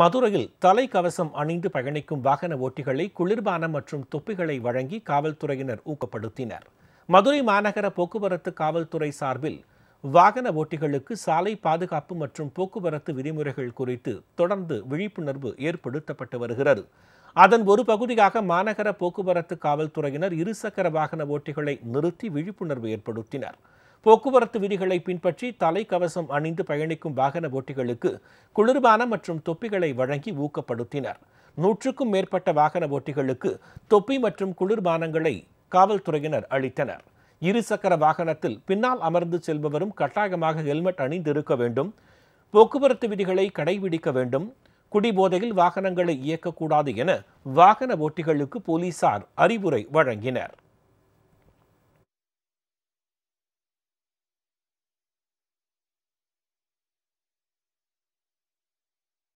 மதுரையில் தலைக்கவசம் அணிந்து பயணிக்கும் வாகன ஓட்டிகளை குளிர்பானம் மற்றும் தொப்பிகளை வழங்கி காவல்துறையினர் ஊக்கப்படுத்தினர் மதுரை மாநகர போக்குவரத்து காவல்துறை சார்பில் வாகன ஓட்டிகளுக்கு சாலை பாதுகாப்பு மற்றும் போக்குவரத்து விதிமுறைகள் குறித்து தொடர்ந்து விழிப்புணர்வு ஏற்படுத்தப்பட்டு வருகிறது அதன் ஒரு பகுதியாக மாநகர போக்குவரத்து காவல்துறையினர் இருசக்கர வாகன ஓட்டிகளை நிறுத்தி விழிப்புணர்வு ஏற்படுத்தினர் போக்குவரத்து விதிகளை பின்பற்றி தலைக்கவசம் அணிந்து பயணிக்கும் வாகன ஓட்டிகளுக்கு குளிர்பானம் மற்றும் தொப்பிகளை வழங்கி ஊக்கப்படுத்தினர் நூற்றுக்கும் மேற்பட்ட வாகன ஓட்டிகளுக்கு தொப்பி மற்றும் குளிர்பானங்களை காவல்துறையினர் அளித்தனர் இருசக்கர வாகனத்தில் பின்னால் அமர்ந்து செல்பவரும் கட்டாயமாக ஹெல்மெட் அணிந்திருக்க வேண்டும் போக்குவரத்து விதிகளை கடைபிடிக்க வேண்டும் குடிபோதையில் வாகனங்களை இயக்கக்கூடாது என வாகன ஓட்டிகளுக்கு போலீசார் அறிவுரை வழங்கினர்